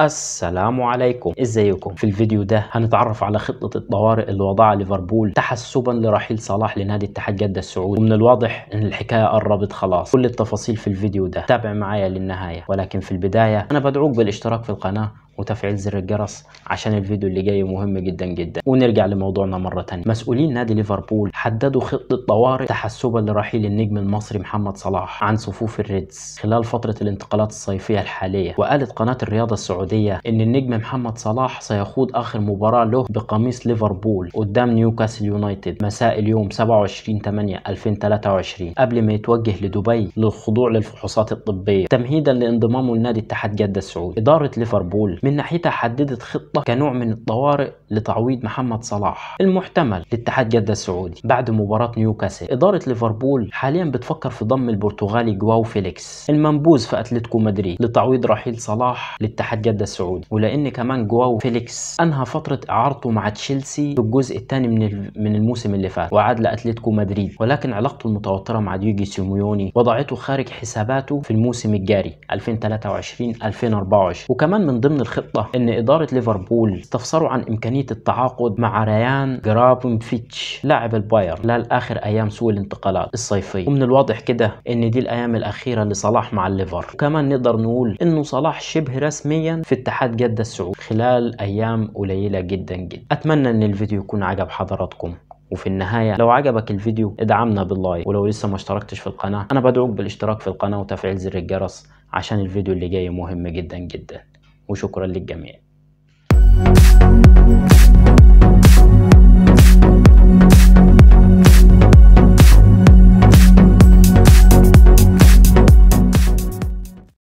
السلام عليكم ازيكم في الفيديو ده هنتعرف على خطة الطوارئ اللي وضعها ليفربول تحسبا لرحيل صلاح لنادي اتحاد جدة السعودي ومن الواضح ان الحكاية قربت خلاص كل التفاصيل في الفيديو ده تابع معايا للنهاية ولكن في البداية انا بدعوك بالاشتراك في القناة وتفعيل زر الجرس عشان الفيديو اللي جاي مهم جدا جدا ونرجع لموضوعنا مرة ثانيه مسؤولين نادي ليفربول حددوا خطة طوارئ تحسبا لرحيل النجم المصري محمد صلاح عن صفوف الريدز خلال فترة الانتقالات الصيفية الحالية وقالت قناة الرياضة السعودية ان النجم محمد صلاح سيخوض اخر مباراة له بقميص ليفربول قدام نيوكاسل يونايتد مساء اليوم 27 8 2023 قبل ما يتوجه لدبي للخضوع للفحوصات الطبية تمهيدا لانضمامه لنادي اتحاد جدة السعودي إدارة ليفربول من ناحيتها حددت خطة كنوع من الطوارئ لتعويض محمد صلاح المحتمل لاتحاد جدة السعودي بعد مباراة نيوكاسل إدارة ليفربول حاليا بتفكر في ضم البرتغالي جواو فيليكس المنبوذ في أتلتيكو مدريد لتعويض رحيل صلاح لاتحاد جدة السعودي ولأن كمان جواو فيليكس أنهى فترة إعارته مع تشيلسي في الجزء الثاني من من الموسم اللي فات وعاد لأتلتيكو مدريد ولكن علاقته المتوترة مع ديوجي سيميوني وضعته خارج حساباته في الموسم الجاري 2023 2024 وكمان من ضمن خطة أن إدارة ليفربول استفسروا عن إمكانية التعاقد مع ريان جرابنفيتش لاعب الباير اخر أيام سوء الانتقالات الصيفية ومن الواضح كده أن دي الأيام الأخيرة لصلاح مع الليفر وكمان نقدر نقول أنه صلاح شبه رسميا في اتحاد جدة السعودي خلال أيام قليلة جدا جدا أتمنى أن الفيديو يكون عجب حضراتكم وفي النهاية لو عجبك الفيديو ادعمنا باللايك ولو لسه ما اشتركتش في القناة أنا بدعوك بالاشتراك في القناة وتفعيل زر الجرس عشان الفيديو اللي جاي مهم جدا جدا وشكرا للجميع